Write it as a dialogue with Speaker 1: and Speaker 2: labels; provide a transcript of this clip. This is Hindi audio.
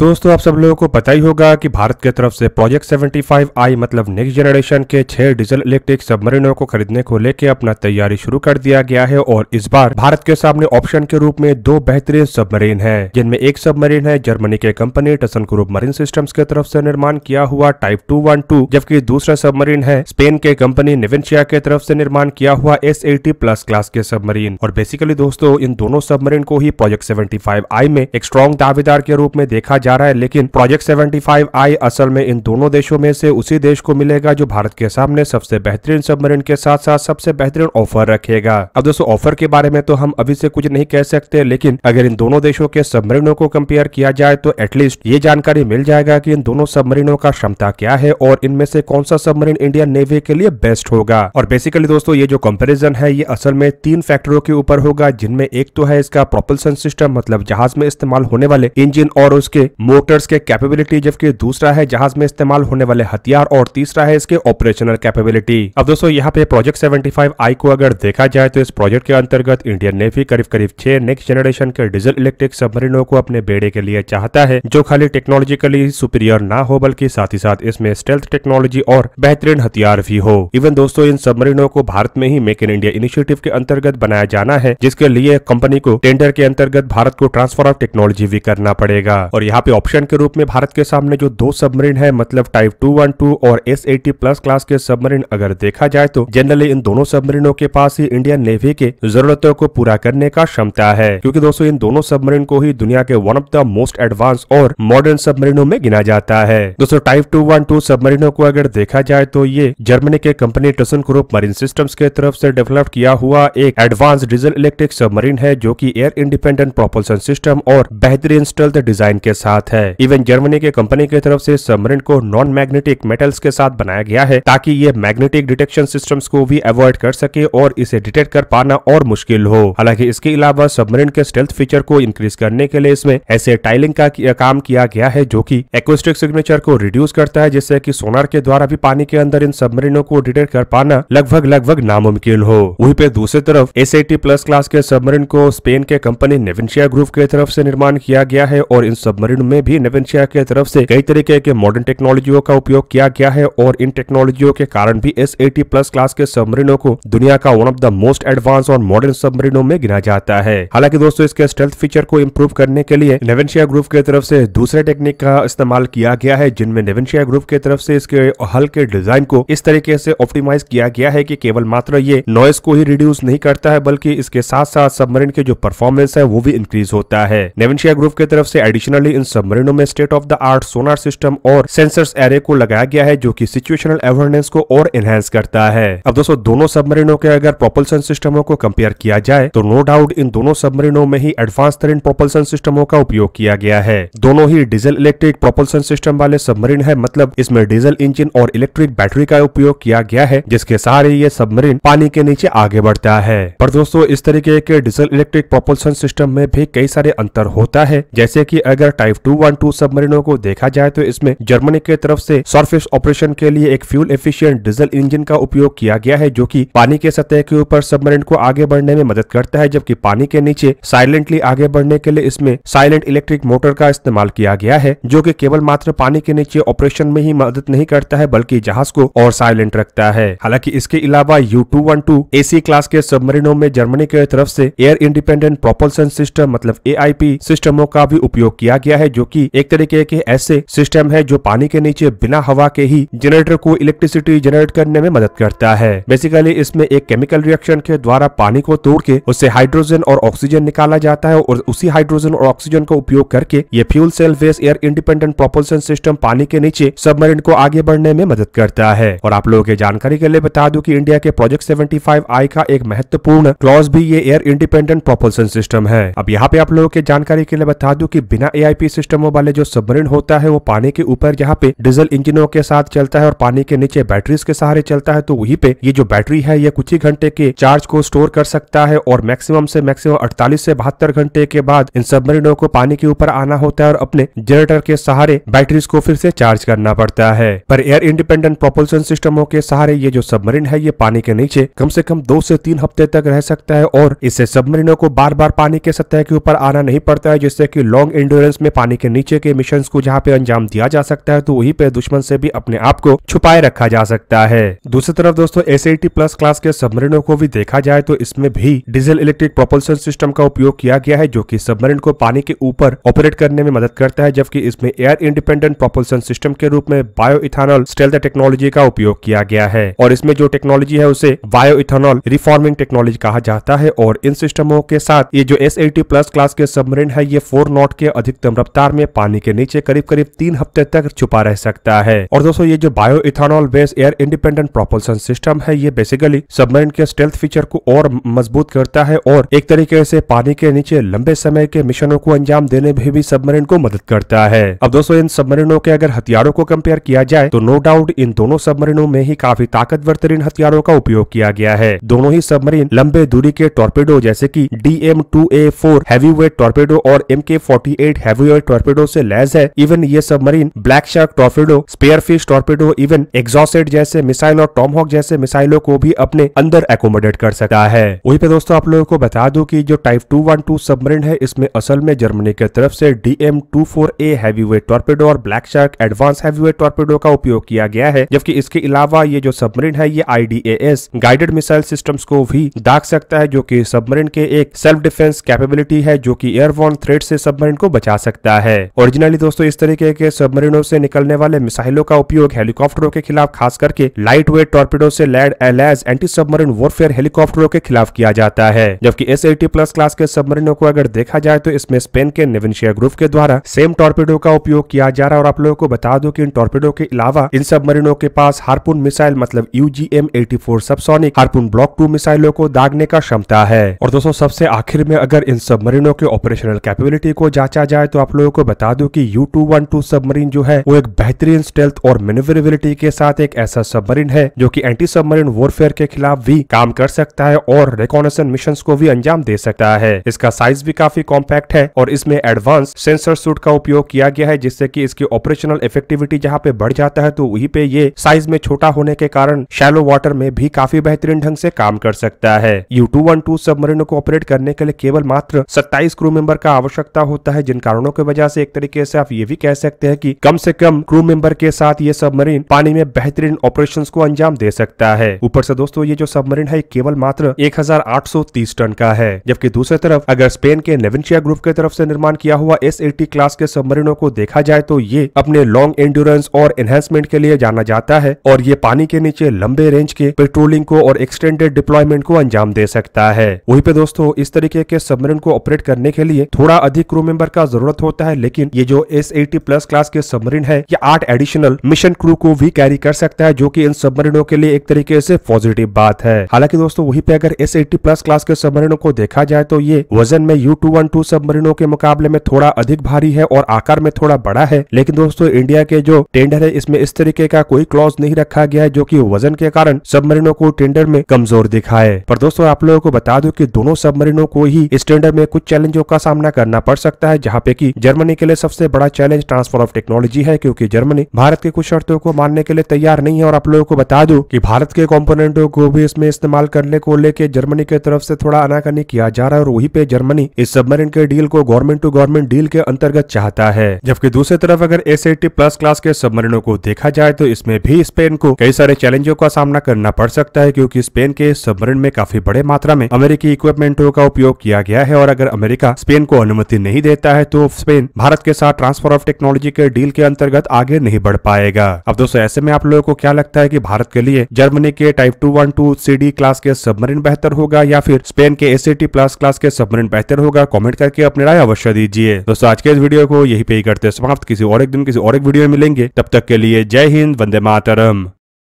Speaker 1: दोस्तों आप सब लोगों को पता ही होगा कि भारत की तरफ से प्रोजेक्ट 75 आई मतलब नेक्स्ट जनरेशन के छह डीजल इलेक्ट्रिक सबमरीनों को खरीदने को लेकर अपना तैयारी शुरू कर दिया गया है और इस बार भारत के सामने ऑप्शन के रूप में दो बेहतरीन सबमरीन है जिनमें एक सबमरीन है जर्मनी के company Thyssen group marine system के तरफ ऐसी निर्माण किया हुआ टाइप टू वन टू जबकि दूसरा सबमरीन है स्पेन के कंपनी निवेंशिया के तरफ ऐसी निर्माण किया हुआ एस प्लस क्लास के सबमरीन और बेसिकली दोस्तों इन दोनों सबमरीन को ही प्रोजेक्ट सेवेंटी आई में एक स्ट्रॉन्ग दावेदार के रूप में देखा जा रहा है लेकिन प्रोजेक्ट सेवेंटी आई असल में इन दोनों देशों में से उसी देश को मिलेगा जो भारत के सामने सबसे बेहतरीन सबमरीन के साथ साथ सबसे बेहतरीन ऑफर रखेगा अब दोस्तों ऑफर के बारे में तो हम अभी से कुछ नहीं कह सकते लेकिन अगर इन दोनों देशों के सबमरीनों को कंपेयर किया जाए तो एटलीस्ट ये जानकारी मिल जाएगा की इन दोनों सबमरीनों का क्षमता क्या है और इनमें से कौन सा सबमरीन इंडियन नेवी के लिए बेस्ट होगा और बेसिकली दोस्तों ये जो कंपेरिजन है ये असल में तीन फैक्टरों के ऊपर होगा जिनमें एक तो है इसका प्रोपल्सन सिस्टम मतलब जहाज में इस्तेमाल होने वाले इंजिन और उसके मोटर्स के कैपेबिलिटी जबकि दूसरा है जहाज में इस्तेमाल होने वाले हथियार और तीसरा है इसके ऑपरेशनल कैपेबिलिटी अब दोस्तों यहाँ पे प्रोजेक्ट सेवेंटी फाइव आई को अगर देखा जाए तो इस प्रोजेक्ट के अंतर्गत इंडियन नेवी करीब करीब छह नेक्स्ट जनरेशन के डीजल इलेक्ट्रिक सबमरीनों को अपने बेड़े के लिए चाहता है जो खाली टेक्नोलॉजिकली सुपीरियर ना हो बल्कि साथ ही साथ इसमें स्टेल्थ टेक्नोलॉजी और बेहतरीन हथियार भी हो इवन दोस्तों इन सबमरीनों को भारत में ही मेक इन इंडिया इनिशिएटिव के अंतर्गत बनाया जाना है जिसके लिए कंपनी को टेंडर के अंतर्गत भारत को ट्रांसफर ऑफ टेक्नोलॉजी भी करना पड़ेगा और यहाँ पे ऑप्शन के रूप में भारत के सामने जो दो सबमरीन है मतलब टाइप टू वन टू और एस एटी प्लस क्लास के सबमरीन अगर देखा जाए तो जनरली इन दोनों सबमरीनों के पास ही इंडियन नेवी के जरूरतों को पूरा करने का क्षमता है क्योंकि दोस्तों इन दोनों सबमरीन को ही दुनिया के one of the most advance और मॉडर्न सबमरीनों में गिना जाता है दोस्तों टाइप टू वन टू सबमरीनों को अगर देखा जाए तो ये जर्मनी के company Thyssen group marine system के तरफ ऐसी डेवलप किया हुआ एक एडवांस डीजल इलेक्ट्रिक सबमरीन है जो की एयर इंडिपेंडेंट प्रोपल्सन सिस्टम और बेहतरीन स्टल्थ डिजाइन के साथ साथ है इवन जर्मनी के कंपनी की तरफ से सबमरीन को नॉन मैग्नेटिक मेटल्स के साथ बनाया गया है ताकि ये मैग्नेटिक डिटेक्शन सिस्टम को भी अवॉइड कर सके और इसे डिटेक्ट कर पाना और मुश्किल हो हालांकि इसके अलावा सबमरीन के स्टेल्थ फीचर को इंक्रीज करने के लिए इसमें ऐसे टाइलिंग का काम किया गया है जो की एक्वेस्टिक सिग्नेचर को रिड्यूस करता है जिससे की सोनार के द्वारा भी पानी के अंदर इन सबमरीनों को डिटेक्ट कर पाना लगभग लगभग नामुमकिन हो वहीं पे दूसरी तरफ एस प्लस क्लास के सबमरीन को स्पेन के कंपनी नेविंशिया ग्रुप के तरफ से निर्माण किया गया है और इन सबमरीन में भी नवेंशिया के तरफ से कई तरीके के मॉडर्न टेक्नोलॉजियों का उपयोग किया गया है और इन टेक्नोलॉजियों के कारण भी एस एटी प्लस क्लास के सबमरीनों को दुनिया का one of the most advance और मॉडर्न सबमरीनों में गिना जाता है हालांकि दोस्तों इसके स्टेल्थ फीचर को इम्प्रूव करने के लिए नेवेंशिया ग्रुप की तरफ से दूसरे टेक्निक का इस्तेमाल किया गया है जिनमें नेवेंशिया ग्रुप की तरफ से इसके हल के डिजाइन को इस तरीके से ऑप्टिमाइज किया गया है की केवल मात्र ये नॉइस को ही रिड्यूस नहीं करता है बल्कि इसके साथ साथ सबमरीन के जो परफॉर्मेंस है वो भी इंक्रीज होता है नेवेंशिया ग्रुप की तरफ से एडिशनली इन सबमरीनों में state of the art sonar system और सेंसर्स एरे को लगाया गया है जो की सिचुएशनल अवेयरनेस को और एनहेंस करता है अब दोस्तों दोनों सबमरीनों के अगर प्रोपल्सन सिस्टमों को कंपेयर किया जाए तो नो डाउट इन दोनों सबमरीनों में ही एडवांस तरीन प्रोपल्सन सिस्टमों का उपयोग किया गया है दोनों ही डीजल इलेक्ट्रिक प्रोपल्सन सिस्टम वाले सबमरीन है मतलब इसमें डीजल इंजन और इलेक्ट्रिक बैटरी का उपयोग किया गया है जिसके सहारे ये सबमरीन पानी के नीचे आगे बढ़ता है पर दोस्तों इस तरीके के डीजल इलेक्ट्रिक प्रोपल्सन सिस्टम में भी कई सारे अंतर होता है जैसे की अगर टाइप टू वन टू सबमरीनों को देखा जाए तो इसमें जर्मनी के तरफ से सरफेस ऑपरेशन के लिए एक फ्यूल एफिशिएंट डीजल इंजन का उपयोग किया गया है जो कि पानी के सतह के ऊपर सबमरीन को आगे बढ़ने में मदद करता है जबकि पानी के नीचे साइलेंटली आगे बढ़ने के लिए इसमें साइलेंट इलेक्ट्रिक मोटर का इस्तेमाल किया गया है जो की केवल मात्र पानी के नीचे ऑपरेशन में ही मदद नहीं करता है बल्कि जहाज को और साइलेंट रखता है हालांकि इसके अलावा U two one two C class के सबमरीनों में जर्मनी के तरफ से एयर इंडिपेंडेंट प्रोपल्सन सिस्टम मतलब ए सिस्टमों का भी उपयोग किया गया है है जो कि एक तरीके के ऐसे सिस्टम है जो पानी के नीचे बिना हवा के ही जनरेटर को इलेक्ट्रिसिटी जनरेट करने में मदद करता है बेसिकली इसमें एक केमिकल रिएक्शन के द्वारा पानी को तोड़ के उससे हाइड्रोजन और ऑक्सीजन निकाला जाता है और उसी हाइड्रोजन और ऑक्सीजन का उपयोग करके ये fuel cell base air independent propulsion system पानी के नीचे सबमरीन को आगे बढ़ने में मदद करता है और आप लोगों के जानकारी के लिए बता दू की इंडिया के प्रोजेक्ट सेवेंटी आई का एक महत्वपूर्ण क्लॉज भी ये एयर इंडिपेंडेंट प्रोपल्सन सिस्टम है अब यहाँ पे आप लोगों के जानकारी के लिए बता दू की बिना ए सिस्टमों वाले जो सबमरीन होता है वो पानी के ऊपर यहाँ पे डीजल इंजिनों के साथ चलता है और पानी के नीचे बैटरीज के सहारे चलता है तो वहीं पे ये जो बैटरी है ये कुछ ही घंटे के चार्ज को स्टोर कर सकता है और मैक्सिमम से मैक्सिमम अड़तालीस से बहत्तर घंटे के बाद इन सबमरीनों को पानी के ऊपर आना होता है और अपने जनरेटर के सहारे बैटरीज को फिर से चार्ज करना पड़ता है पर एयर इंडिपेंडेंट प्रोपल्सन सिस्टमों के सहारे ये जो सबमरीन है ये पानी के नीचे कम से कम दो से तीन हफ्ते तक रह सकता है और इससे सबमरीनों को बार बार पानी के सतह के ऊपर आना नहीं पड़ता है जिससे की लॉन्ग इंडोरेंस में पानी पानी के नीचे के मिशन को जहाँ पे अंजाम दिया जा सकता है तो वही पे दुश्मन से भी अपने आप को छुपाए रखा जा सकता है दूसरी तरफ दोस्तों एस प्लस क्लास के सबमरीनों को भी देखा जाए तो इसमें भी डीजल इलेक्ट्रिक प्रोपल्सन सिस्टम का उपयोग किया गया है जो की सबमरीन को पानी के ऊपर ऑपरेट करने में मदद करता है जबकि इसमें एयर इंडिपेंडेंट प्रोपल्सन सिस्टम के रूप में बायो इथानॉल स्टेल्थ टेक्नोलॉजी का उपयोग किया गया है और इसमें जो टेक्नोलॉजी है उसे बायो इथानॉल रिफॉर्मिंग टेक्नोलॉजी कहा जाता है और इन सिस्टमों के साथ ये जो एस प्लस क्लास के सबमरीन है ये फोर नॉट के अधिकतम रफ्तार में पानी के नीचे करीब करीब तीन हफ्ते तक छुपा रह सकता है और दोस्तों ये जो bio ethanol base air independent propulsion system है ये बेसिकली सबमरीन के स्टेल्थ फीचर को और मजबूत करता है और एक तरीके से पानी के नीचे लंबे समय के मिशनों को अंजाम देने में भी सबमरीन को मदद करता है अब दोस्तों इन सबमरीनों के अगर हथियारों को कम्पेयर किया जाए तो नो डाउट इन दोनों सबमरीनों में ही काफी ताकतवर तरीन हथियारों का उपयोग किया गया है दोनों ही सबमरीन लंबे दूरी के टॉर्पेडो जैसे की D M two A four heavy weight torpedo और M K forty eight heavy weight torpedo से लैस है इवन ये submarine black shark torpedo fish torpedo even Exocet जैसे मिसाइल और टॉमहॉक जैसे मिसाइलों को भी अपने अंदर एकोमोडेट कर सकता है वही पे दोस्तों आप लोगों को बता दू की जो टाइप टू सबमरीन है इसमें असल में जर्मनी की तरफ से डीएम हैवी हैवीवेट टॉर्पेडो और black shark advance weight torpedo का उपयोग किया गया है जबकि इसके अलावा ये जो सबमरीन है ये एस गाइडेड मिसाइल सिस्टम को भी दाग सकता है जो की सबमरीन के एक सेल्फ डिफेंस कैपेबिलिटी है जो की एयरवॉर्न थ्रेड से सबमरीन को बचा सकता है मिला है ओरिजिनली दोस्तों इस तरीके के सबमरीनों से निकलने वाले मिसाइलों का उपयोग हेलीकॉप्टरों के खिलाफ खास करके लाइट वेट टॉर्पिडो ऐसी लैंड एलैज एंटी सबमरीन वॉरफेयर हेलीकॉप्टरों के खिलाफ किया जाता है जबकि एस प्लस क्लास के सबमरीनों को अगर देखा जाए तो इसमें स्पेन के नेवेंशिया ग्रुप के द्वारा सेम टॉर्पिडो का उपयोग किया जा रहा है और आप लोगों को बता दो की इन टॉर्पेडो के अलावा इन सबमरीनों के पास हारपुन मिसाइल मतलब U G M eighty four subsonic Harpoon block two मिसाइलों को दागने का क्षमता है और दोस्तों सबसे आखिर में अगर इन सबमरीनों के ऑपरेशनल कैपेबिलिटी को जांचा जाए तो आप लोग लोगों को बता दूं कि U two one two submarine जो है वो एक बेहतरीन स्टेल्थ और मिनिवरेबिलिटी के साथ एक ऐसा सबमरीन है जो कि एंटी सबमरीन वॉरफेयर के खिलाफ भी काम कर सकता है और रिकॉनेसन मिशन को भी अंजाम दे सकता है इसका साइज भी काफी कॉम्पैक्ट है और इसमें एडवांस सेंसर सूट का उपयोग किया गया है जिससे की इसकी ऑपरेशनल इफेक्टिविटी जहाँ पे बढ़ जाता है तो वही पे ये साइज में छोटा होने के कारण शैलो वाटर में भी काफी बेहतरीन ढंग से काम कर सकता है यू टू वन टू सबमरीनों को ऑपरेट करने के लिए केवल मात्र सत्ताईस क्रू मेंबर का आवश्यकता होता है जिन कारणों के वजह से एक तरीके से आप ये भी कह सकते हैं कि कम से कम क्रू मेंबर के साथ ये सबमरीन पानी में बेहतरीन ऑपरेशन को अंजाम दे सकता है ऊपर से दोस्तों ये जो सबमरीन है केवल मात्र 1830 टन का है जबकि दूसरी तरफ अगर स्पेन के नेविनशिया ग्रुप की तरफ ऐसी निर्माण किया हुआ एस क्लास के सबमरीनों को देखा जाए तो ये अपने लॉन्ग एंडोरेंस और एनहेंसमेंट के लिए जाना जाता है और ये पानी के नीचे लंबे रेंज के पेट्रोलिंग को और एक्सटेंडेड डिप्लॉयमेंट को अंजाम दे सकता है वहीं पे दोस्तों इस तरीके के सबमरीन को ऑपरेट करने के लिए थोड़ा अधिक क्रू मेंबर का जरूरत होता है सकता है लेकिन ये जो एस एटी प्लस क्लास के सबमरीन है ये आठ एडिशनल मिशन क्रू को भी कैरी कर सकता है जो की इन सबमरीनों के लिए एक तरीके से पॉजिटिव बात है हालांकि दोस्तों वही पे अगर एस एटी प्लस क्लास के सबमरीनों को देखा जाए तो ये वजन में यू टू वन टू सबमरीनों के मुकाबले में थोड़ा अधिक भारी है और आकार में थोड़ा बड़ा है लेकिन दोस्तों इंडिया के जो टेंडर है इसमें इस तरीके का कोई क्लॉज नहीं रखा गया है जो की वजन के कारण सबमरीनों को टेंडर में कमजोर दिखाए पर दोस्तों आप लोगों को बता दो की दोनों सबमरीनों को ही इस टेंडर में कुछ चैलेंजों का सामना करना पड़ सकता है जहाँ पे की जर्मनी के लिए सबसे बड़ा चैलेंज ट्रांसफर ऑफ टेक्नोलॉजी है क्योंकि जर्मनी भारत के कुछ शर्तों को मानने के लिए तैयार नहीं है और आप लोगों को बता दू की भारत के कॉम्पोनेंटों को भी इसमें इस्तेमाल करने को लेकर जर्मनी के तरफ से थोड़ा अनाकनी किया जा रहा है और वही पे जर्मनी इस सबमरीन के डील को गवर्नमेंट टू गवर्नमेंट डील के अंतर्गत चाहता है जबकि दूसरी तरफ अगर एस प्लस क्लास के सबमरीनों को देखा जाए तो इसमें भी स्पेन को कई सारे चैलेंजों का सामना करना पड़ सकता है क्योंकि स्पेन के सबमरीन में काफी बड़े मात्रा में अमेरिकी इक्विपमेंटों का उपयोग किया गया है और अगर अमेरिका स्पेन को अनुमति नहीं देता है तो स्पेन ब्रिटेन भारत के साथ ट्रांसफर ऑफ टेक्नोलॉजी के डील के अंतर्गत आगे नहीं बढ़ पाएगा अब दोस्तों ऐसे में आप लोगों को क्या लगता है की भारत के लिए जर्मनी के type two one two C class के सबमरीन बेहतर होगा या फिर स्पेन के एस प्लस क्लास के सबमरीन बेहतर होगा कॉमेंट करके अपनी राय अवश्य दीजिए दोस्तों आज के इस वीडियो को यही पे ही करते समाप्त किसी और एक दिन किसी और एक वीडियो में मिलेंगे तब तक के लिए जय हिंद वंदे मातरम